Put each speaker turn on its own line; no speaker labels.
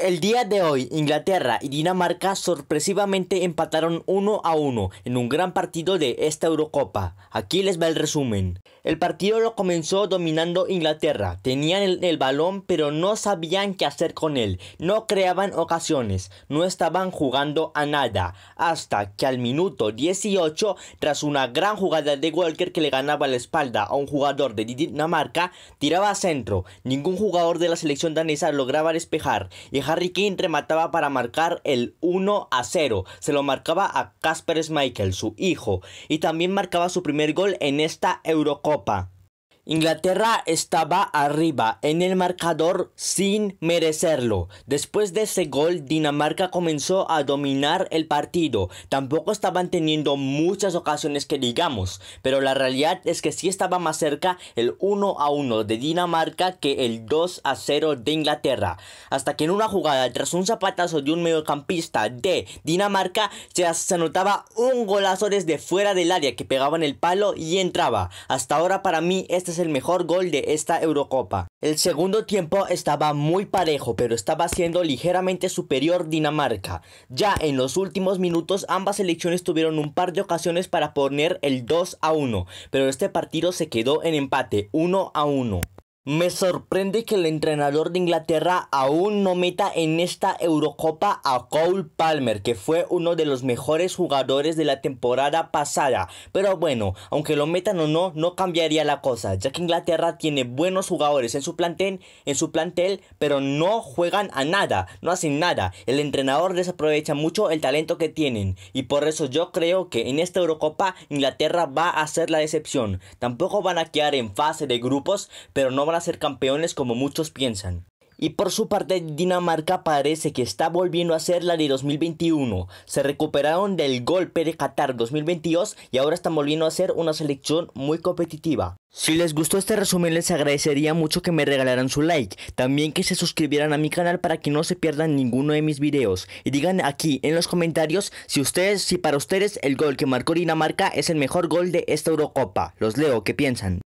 El día de hoy, Inglaterra y Dinamarca sorpresivamente empataron 1 a 1 en un gran partido de esta Eurocopa. Aquí les va el resumen. El partido lo comenzó dominando Inglaterra. Tenían el, balón pero no sabían qué hacer con él. No creaban ocasiones. No estaban jugando a nada. Hasta que al minuto 18, tras una gran jugada de Walker que le ganaba la espalda a un jugador de Dinamarca, tiraba a centro. Ningún jugador de la selección danesa lograba despejar. Harry Kane remataba para marcar el 1 a 0. Se lo marcaba a Casper Schmeichel, su hijo, y también marcaba su primer gol en esta Eurocopa. Inglaterra estaba arriba en el marcador sin merecerlo. Después de ese gol, Dinamarca comenzó a dominar el partido. Tampoco estaban teniendo muchas ocasiones que digamos, pero la realidad es que sí estaba más cerca el 1 a 1 de Dinamarca que el 2 a 0 de Inglaterra. Hasta que en una jugada, tras un zapatazo de un mediocampista de Dinamarca, se anotaba un golazo desde fuera del área que pegaba en el palo y entraba. Hasta ahora para mí este es el mejor gol de esta Eurocopa. El segundo tiempo estaba muy parejo, pero estaba siendo ligeramente superior Dinamarca. Ya en los últimos minutos ambas selecciones tuvieron un par de ocasiones para poner el 2 a 1, pero este partido se quedó en empate 1 a 1. Me sorprende que el entrenador de Inglaterra aún no meta en esta Eurocopa a Cole Palmer, que fue uno de los mejores jugadores de la temporada pasada. Pero bueno, aunque lo metan o no, no cambiaría la cosa, ya que Inglaterra tiene buenos jugadores en su plantel, en su plantel pero no juegan a nada, no hacen nada. El entrenador desaprovecha mucho el talento que tienen, y por eso yo creo que en esta Eurocopa Inglaterra va a ser la decepción. Tampoco van a quedar en fase de grupos, pero no a ser campeones como muchos piensan. Y por su parte, Dinamarca parece que está volviendo a ser la de 2021. Se recuperaron del golpe de Qatar 2022 y ahora están volviendo a ser una selección muy competitiva. Si les gustó este resumen les agradecería mucho que me regalaran su like, también que se suscribieran a mi canal para que no se pierdan ninguno de mis videos y digan aquí en los comentarios si ustedes, si para ustedes el gol que marcó Dinamarca es el mejor gol de esta Eurocopa. Los leo, ¿qué piensan?